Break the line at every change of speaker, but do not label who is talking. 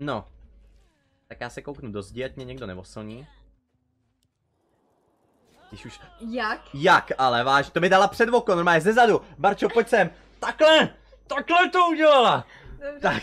No. Tak já se kouknu do zdi, ať mě někdo nevoslní. Když už... Jak? Jak, ale váš, to mi dala před oko, normálně zezadu. Barčo, pojď sem. Takhle! Takhle to udělala!
Dobře. Tak,